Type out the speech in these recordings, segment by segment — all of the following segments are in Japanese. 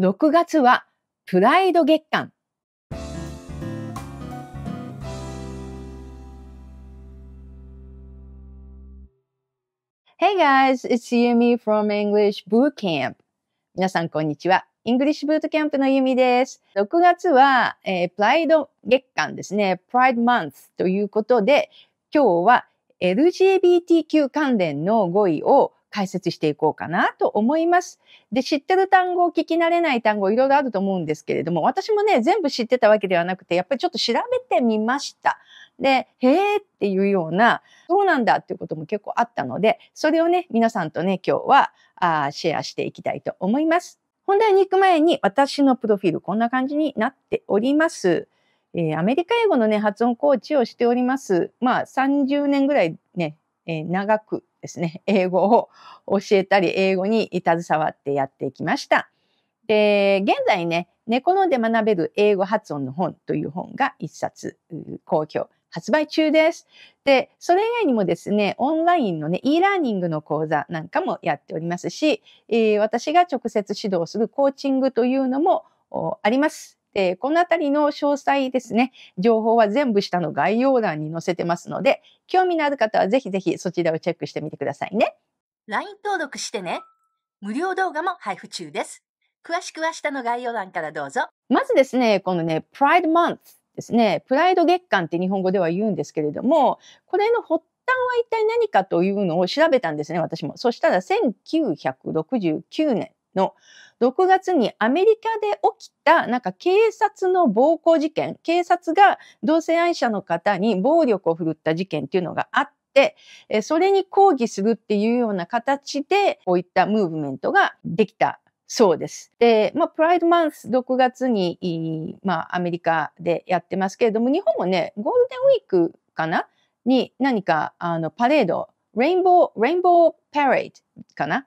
6月はプライド月間。Hey guys, it's Yumi from English Bootcamp. 皆さんこんにちは。English Bootcamp の Yumi です。6月は、えー、プライド月間ですね。p r i プライドマンスということで、今日は LGBTQ 関連の語彙を解説していこうかなと思います。で、知ってる単語、聞き慣れない単語、いろいろあると思うんですけれども、私もね、全部知ってたわけではなくて、やっぱりちょっと調べてみました。で、へーっていうような、そうなんだっていうことも結構あったので、それをね、皆さんとね、今日はあシェアしていきたいと思います。本題に行く前に、私のプロフィール、こんな感じになっております。えー、アメリカ英語のね、発音コーチをしております。まあ、30年ぐらいね、えー、長くですね、英語を教えたり、英語に携わってやってきました。で、現在ね、猫ので学べる英語発音の本という本が一冊、好評、発売中です。で、それ以外にもですね、オンラインのね、e ラーニングの講座なんかもやっておりますし、えー、私が直接指導するコーチングというのもあります。えー、このあたりの詳細ですね、情報は全部下の概要欄に載せてますので、興味のある方はぜひぜひそちらをチェックしてみてくださいね。LINE 登録してね。無料動画も配布中です。詳しくは下の概要欄からどうぞ。まずですね、このね、Pride Month ですね、プライド月間って日本語では言うんですけれども、これの発端は一体何かというのを調べたんですね、私も。そしたら1969年の6月にアメリカで起きた、なんか警察の暴行事件、警察が同性愛者の方に暴力を振るった事件っていうのがあって、それに抗議するっていうような形で、こういったムーブメントができたそうです。で、まあ、プライドマンス6月に、まあ、アメリカでやってますけれども、日本もね、ゴールデンウィークかなに何か、あの、パレード、レインボー、レインボーパレードかな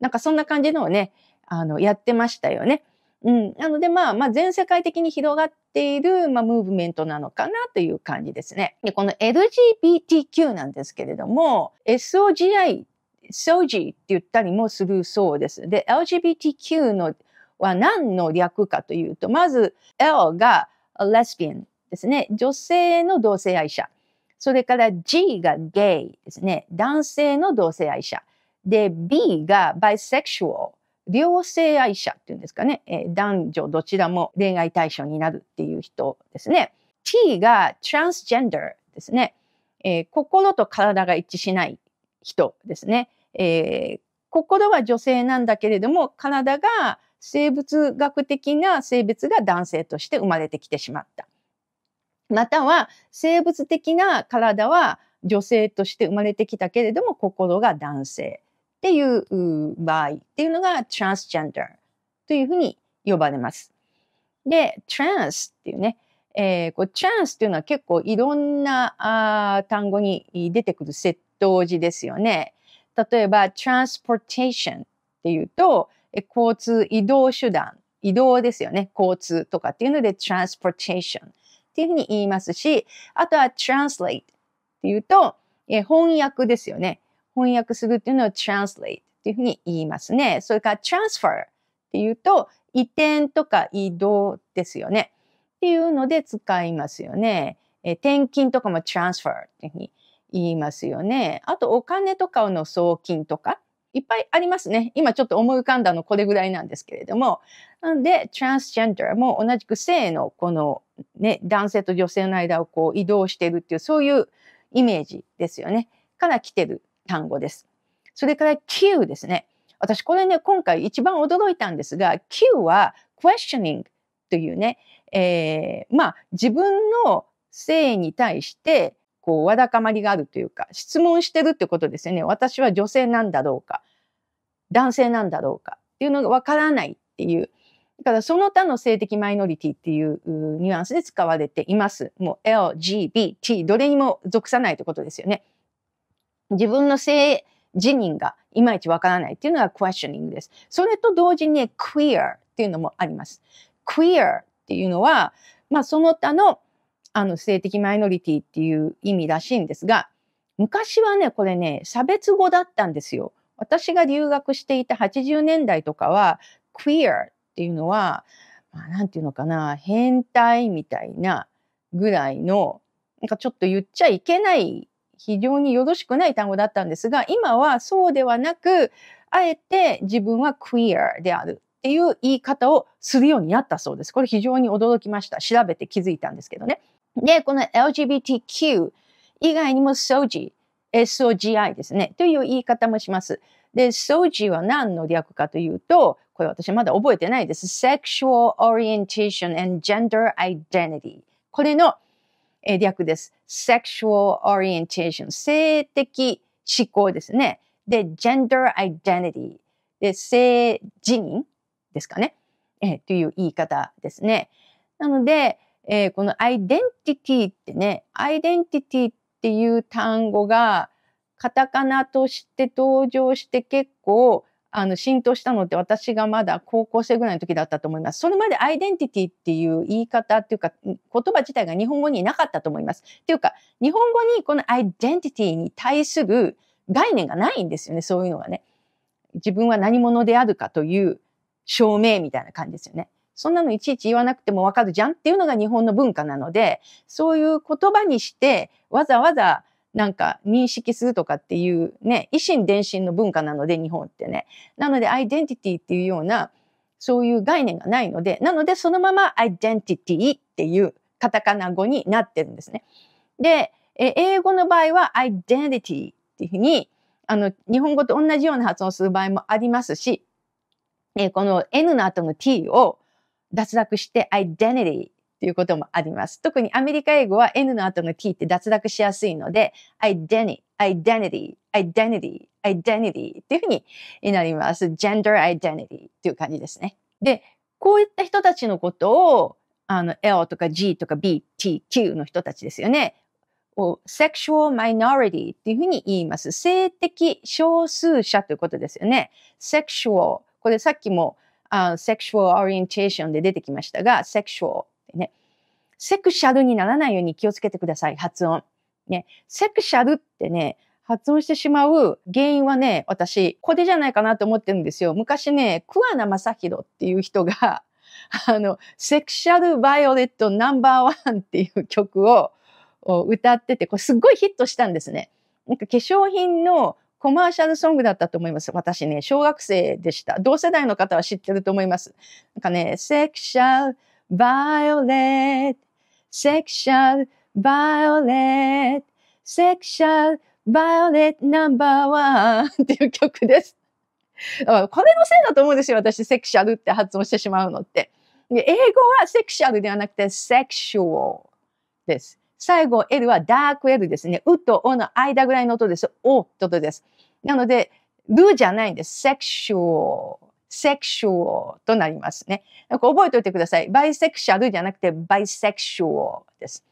なんかそんな感じのをね、あの、やってましたよね。うん。なので、まあ、まあ、全世界的に広がっている、まあ、ムーブメントなのかなという感じですね。で、この LGBTQ なんですけれども、SOGI、SOGI って言ったりもするそうです。で、LGBTQ のは何の略かというと、まず L が s ス i a ンですね。女性の同性愛者。それから G がゲイですね。男性の同性愛者。で、B がバイセク x u a l 両性愛者っていうんですかね、え男女どちらも恋愛対象になるっていう人ですね。T が transgender ですね、えー、心と体が一致しない人ですね、えー、心は女性なんだけれども、体が生物学的な性別が男性として生まれてきてしまった。または生物的な体は女性として生まれてきたけれども心が男性。っていう場合っていうのが transgender というふうに呼ばれます。で、trans っていうね、えー、こうチャンスっていうのは結構いろんなあ単語に出てくる窃盗字ですよね。例えば、transportation っていうと、え交通移動手段、移動ですよね。交通とかっていうので transportation っていうふうに言いますし、あとは translate っていうと、え翻訳ですよね。翻訳するっていうのを translate っていうふうに言いますね。それから transfer っていうと移転とか移動ですよね。っていうので使いますよね。え転勤とかも transfer っていうふうに言いますよね。あとお金とかの送金とかいっぱいありますね。今ちょっと思い浮かんだのこれぐらいなんですけれども。なんで、transgender も同じく性のこのね、男性と女性の間をこう移動してるっていう、そういうイメージですよね。から来てる単語です。それから Q ですね。私これね、今回一番驚いたんですが、Q は questioning というね、えー、まあ自分の性に対してこうわだかまりがあるというか、質問してるってことですよね。私は女性なんだろうか、男性なんだろうかっていうのがわからないっていう。だからその他の性的マイノリティっていうニュアンスで使われています。もう LGBT、どれにも属さないってことですよね。自分の性自認がいまいちわからないっていうのがクエスチョニングです。それと同時にクエアっていうのもあります。クエアっていうのは、まあ、その他のあの性的マイノリティっていう意味らしいんですが、昔はね、これね、差別語だったんですよ。私が留学していた80年代とかは、クエアっていうのは、まあ、なんていうのかな、変態みたいなぐらいの、なんかちょっと言っちゃいけない非常によろしくない単語だったんですが、今はそうではなく、あえて自分はクイアであるっていう言い方をするようになったそうです。これ非常に驚きました。調べて気づいたんですけどね。で、この LGBTQ 以外にも SOGI、SOGI ですね、という言い方もします。で、SOGI は何の略かというと、これ私まだ覚えてないです。Sexual Orientation and Gender Identity。これの略です。sexual orientation 性的思考ですね。で、gender identity で、性自認ですかね。えー、という言い方ですね。なので、えー、このアイデンティティってね、アイデンティティっていう単語がカタカナとして登場して結構あの浸透したのって私がまだ高校生ぐらいの時だったと思います。それまでアイデンティティっていう言い方っていうか言葉自体が日本語になかったと思います。っていうか日本語にこのアイデンティティに対する概念がないんですよね、そういうのがね。自分は何者であるかという証明みたいな感じですよね。そんなのいちいち言わなくてもわかるじゃんっていうのが日本の文化なので、そういう言葉にしてわざわざなんか認識するとかっていうね、維新伝心の文化なので、日本ってね。なので、アイデンティティっていうような、そういう概念がないので、なので、そのままアイデンティティっていうカタカナ語になってるんですね。で、え英語の場合は、アイデンティティっていうふうに、あの、日本語と同じような発音する場合もありますし、えこの N の後の T を脱落して、アイデンティティっいうこともあります。特にアメリカ英語は N の後の T って脱落しやすいので、identity, identity, identity, identity っていうふうになります。gender identity っていう感じですね。で、こういった人たちのことを、あの、L とか G とか B、T、Q の人たちですよね。を sexual minority っていうふうに言います。性的少数者ということですよね。sexual。これさっきも、あ sexual orientation で出てきましたが、sexual。ね。セクシャルにならないように気をつけてください、発音。ね。セクシャルってね、発音してしまう原因はね、私、これじゃないかなと思ってるんですよ。昔ね、桑名正宏っていう人が、あの、セクシャルバイオレットナンバーワンっていう曲を歌ってて、これすっごいヒットしたんですね。なんか化粧品のコマーシャルソングだったと思います。私ね、小学生でした。同世代の方は知ってると思います。なんかね、セクシャル violet, sexual violet, sexual violet number one っていう曲です。これのせいだと思うんですよ。私、セクシャルって発音してしまうのって。で英語はセクシャルではなくて、セクシュアルです。最後、L はダーク L ですね。うとおの間ぐらいの音です。おって音です。なので、ルーじゃないんです。セクシュアル。セクシュアルとなりますね。覚えておいてください。バイセクシャルじゃなくてバイセクシュアルです。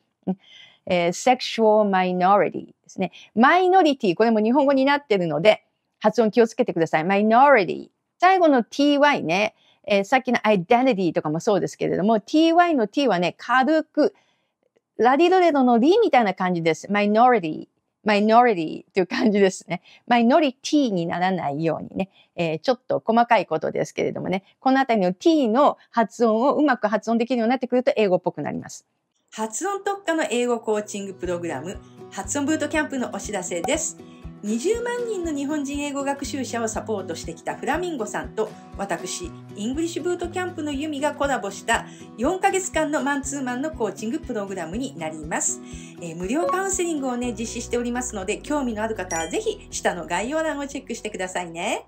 えー、セクシュアルマイノリティですね。マイノリティ、これも日本語になっているので、発音気をつけてください。マイノリティ。最後の ty ね、えー、さっきのアイデンティティとかもそうですけれども、ty の t はね、軽く、ラディドレドのリみたいな感じです。マイノリティ。マイノリティという感じですね。マイノリティにならないようにね、えー、ちょっと細かいことですけれどもね、このあたりの t の発音をうまく発音できるようになってくると英語っぽくなります。発音特化の英語コーチングプログラム、発音ブートキャンプのお知らせです。20万人の日本人英語学習者をサポートしてきたフラミンゴさんと私、イングリッシュブートキャンプのユミがコラボした4ヶ月間のマンツーマンのコーチングプログラムになります。えー、無料カウンセリングをね、実施しておりますので、興味のある方はぜひ下の概要欄をチェックしてくださいね。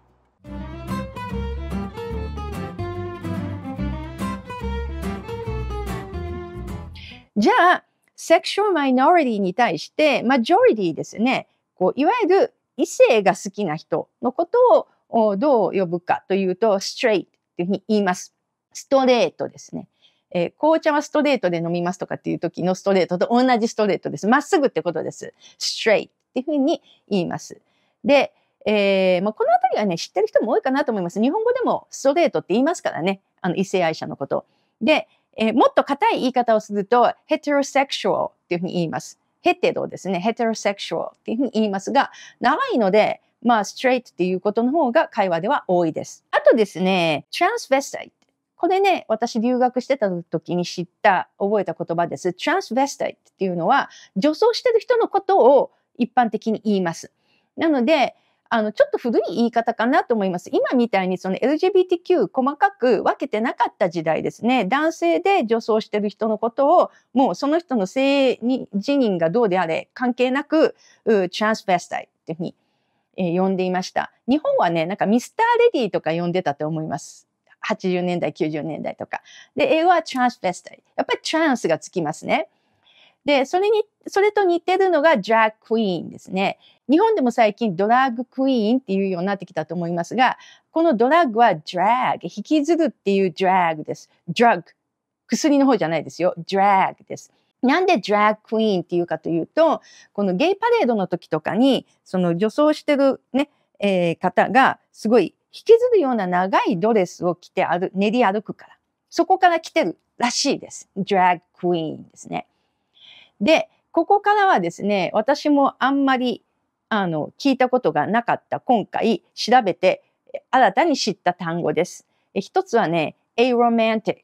じゃあ、セクシュアルマイノリティに対して、マジョリティですね。こういわゆる異性が好きな人のことをどう呼ぶかというと、ストレートというふうに言います。ストレートですね。えー、紅茶はストレートで飲みますとかっていう時のストレートと同じストレートです。まっすぐってことです。ストレートっていうふうに言います。で、えー、まあ、このあたりはね、知ってる人も多いかなと思います。日本語でもストレートって言いますからね。あの、異性愛者のこと。で、えー、もっと硬い言い方をすると、ヘテロセクシュアルというふうに言います。ヘテドですね、ヘテロセクシュアルっていうふうに言いますが、長いので、まあ、ストレートっていうことの方が会話では多いです。あとですね、トランスフェスタイト。これね、私留学してた時に知った、覚えた言葉です。トランスフェスタイトっていうのは、女装してる人のことを一般的に言います。なので、あの、ちょっと古い言い方かなと思います。今みたいにその LGBTQ 細かく分けてなかった時代ですね。男性で女装してる人のことを、もうその人の性に自認がどうであれ関係なく、トランスフェスタイっていうふうに、えー、呼んでいました。日本はね、なんかミスターレディーとか呼んでたと思います。80年代、90年代とか。で、英語はトランスフェスタイ。やっぱりトランスがつきますね。で、それに、それと似てるのがジャッククイーンですね。日本でも最近ドラッグクイーンっていうようになってきたと思いますが、このドラッグはドラッグ、引きずるっていうドラッグです。ドラッグ。薬の方じゃないですよ。ドラッグです。なんでドラッグクイーンっていうかというと、このゲイパレードの時とかに、その女装してるね、えー、方がすごい引きずるような長いドレスを着て歩練り歩くから。そこから来てるらしいです。ドラッグクイーンですね。で、ここからはですね、私もあんまりあの、聞いたことがなかった今回調べて新たに知った単語です。一つはね、aromantic。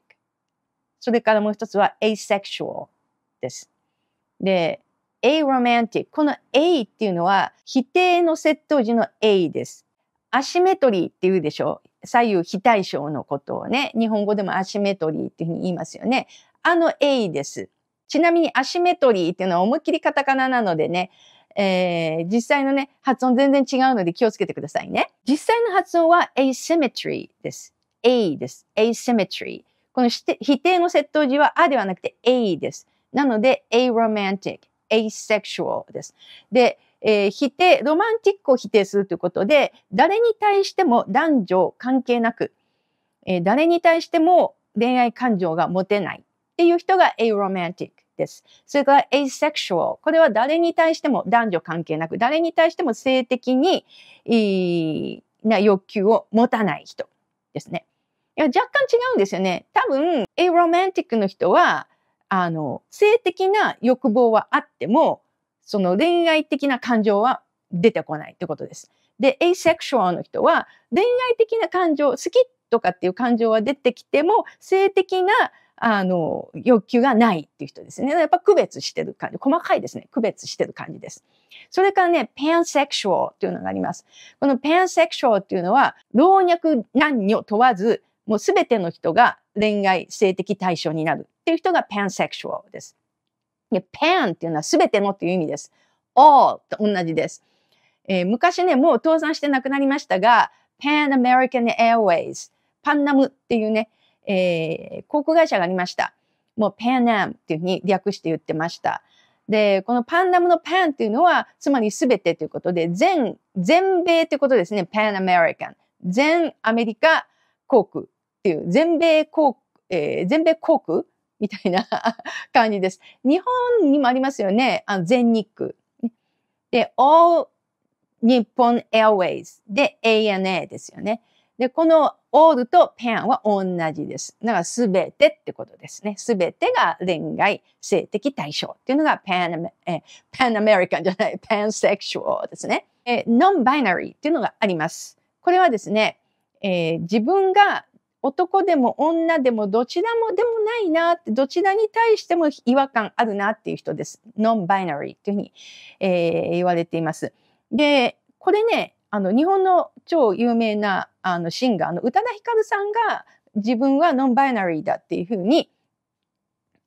それからもう一つは asexual です。で、aromantic。この a っていうのは否定の接頭時の a です。アシメトリーっていうでしょ左右非対称のことをね、日本語でもアシメトリーっていうふうに言いますよね。あの A です。ちなみにアシメトリーっていうのは思いっきりカタカナなのでね、えー、実際のね、発音全然違うので気をつけてくださいね。実際の発音は asymmetry です。a です。asymmetry。この否定の接頭時はあではなくて a です。なので aromantic、asexual です。で、えー、否定、ロマンティックを否定するということで、誰に対しても男女関係なく、えー、誰に対しても恋愛感情が持てないっていう人が aromantic。です。それから asexual。これは誰に対しても男女関係なく、誰に対しても性的に、な欲求を持たない人ですね。いや、若干違うんですよね。多分、a romantic の人は、あの、性的な欲望はあっても、その恋愛的な感情は出てこないってことです。で、エイセクシュアルの人は恋愛的な感情、好きとかっていう感情は出てきても、性的なあの、欲求がないっていう人ですね。やっぱ区別してる感じ。細かいですね。区別してる感じです。それからね、ペンセクシュアルっていうのがあります。このペンセクシュアルっていうのは、老若男女問わず、もうすべての人が恋愛性的対象になるっていう人がペンセクシュアルです。で、ペンっていうのはすべてのっていう意味です。all と同じです。えー、昔ね、もう倒産して亡くなりましたが、Pan American Airways、パンナムっていうね、えー、航空会社がありました。もうパンナムっていうふうに略して言ってました。で、このパンナムのパンっていうのは、つまりすべてということで、全、全米ってことですね。パンアメリカン。全アメリカ航空っていう、全米航空、えー、全米航空みたいな 感じです。日本にもありますよね。あの全日空。で、all 日本 Airways で ANA ですよね。で、この all と p a n は同じです。だからすべてってことですね。すべてが恋愛、性的対象っていうのが pan、え pan American じゃない、pansexual ですね。え non-binary っていうのがあります。これはですね、えー、自分が男でも女でもどちらもでもないなって、どちらに対しても違和感あるなっていう人です。non-binary っていうふうに、えー、言われています。で、これね、あの日本の超有名なあのシンガーの宇多田ヒカルさんが自分はノンバイナリーだっていうふうに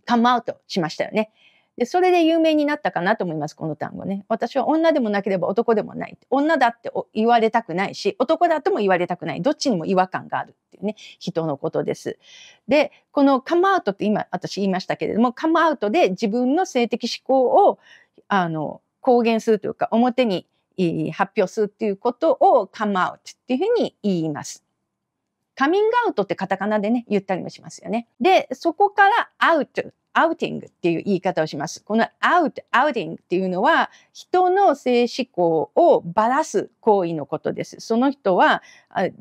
カムアウトしましたよね。で、それで有名になったかなと思います、この単語ね。私は女でもなければ男でもない。女だって言われたくないし、男だとも言われたくない。どっちにも違和感があるっていうね、人のことです。で、このカムアウトって今私言いましたけれども、カムアウトで自分の性的思考を、あの、公言するというか、表に発表するっていうことをカムアウトっていうふうに言います。カミングアウトってカタカナでね、言ったりもしますよね。で、そこからアウト、アウティングっていう言い方をします。このアウト、アウティングっていうのは、人の性思考をばらす行為のことです。その人は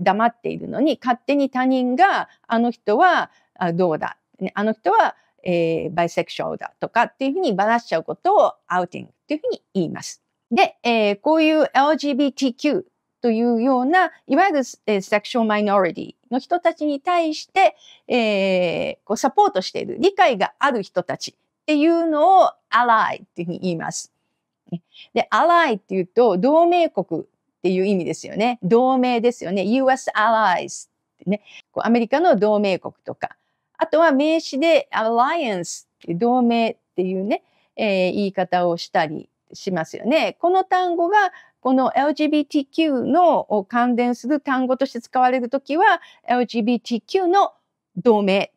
黙っているのに、勝手に他人が、あの人はどうだ、あの人は、えー、バイセクションだとかっていうふうにばらしちゃうことをアウティングっていうふうに言います。で、えー、こういう LGBTQ というような、いわゆる、えセクションマイノリティの人たちに対して、えー、こうサポートしている、理解がある人たちっていうのをアライっていうふうに言います。で、アライっていうと、同盟国っていう意味ですよね。同盟ですよね。US allies ってね。こうアメリカの同盟国とか。あとは名詞で alliance 同盟っていうね、えー、言い方をしたりしますよね。この単語がこの LGBTQ の関連する単語として使われるときは LGBTQ の同盟、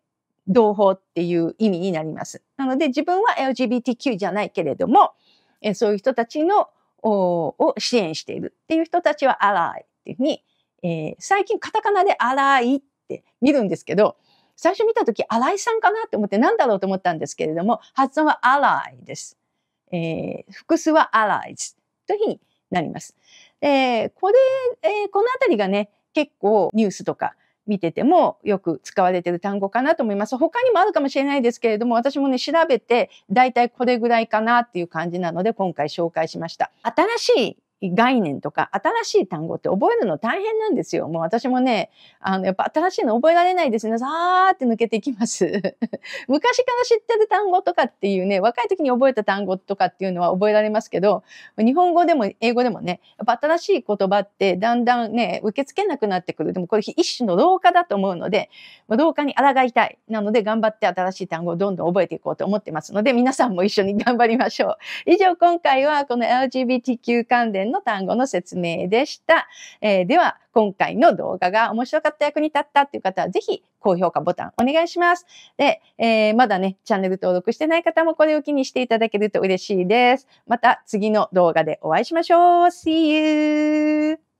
同胞っていう意味になります。なので自分は LGBTQ じゃないけれども、えそういう人たちのを支援しているっていう人たちはアライっていうふうに、えー、最近カタカナでアライって見るんですけど、最初見た時、新井さんかなって思って何だろうと思ったんですけれども、発音はアライです。えー、複数は allies というふうになります。で、これ、えー、このあたりがね、結構ニュースとか見ててもよく使われてる単語かなと思います。他にもあるかもしれないですけれども、私もね、調べて、大体これぐらいかなっていう感じなので、今回紹介しました。新しい概念とか新しい単語って覚えるの大変なんですよ。もう私もね、あの、やっぱ新しいの覚えられないですね。さーって抜けていきます。昔から知ってる単語とかっていうね、若い時に覚えた単語とかっていうのは覚えられますけど、日本語でも英語でもね、やっぱ新しい言葉ってだんだんね、受け付けなくなってくる。でもこれ一種の老化だと思うので、老化に抗いたい。なので頑張って新しい単語をどんどん覚えていこうと思ってますので、皆さんも一緒に頑張りましょう。以上、今回はこの LGBTQ 関連の単語の説明でした。えー、では、今回の動画が面白かった役に立ったという方は、ぜひ高評価ボタンお願いします。で、えー、まだね、チャンネル登録してない方もこれを気にしていただけると嬉しいです。また次の動画でお会いしましょう。See you!